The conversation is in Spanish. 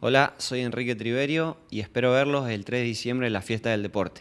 Hola, soy Enrique Triverio y espero verlos el 3 de diciembre en la fiesta del deporte.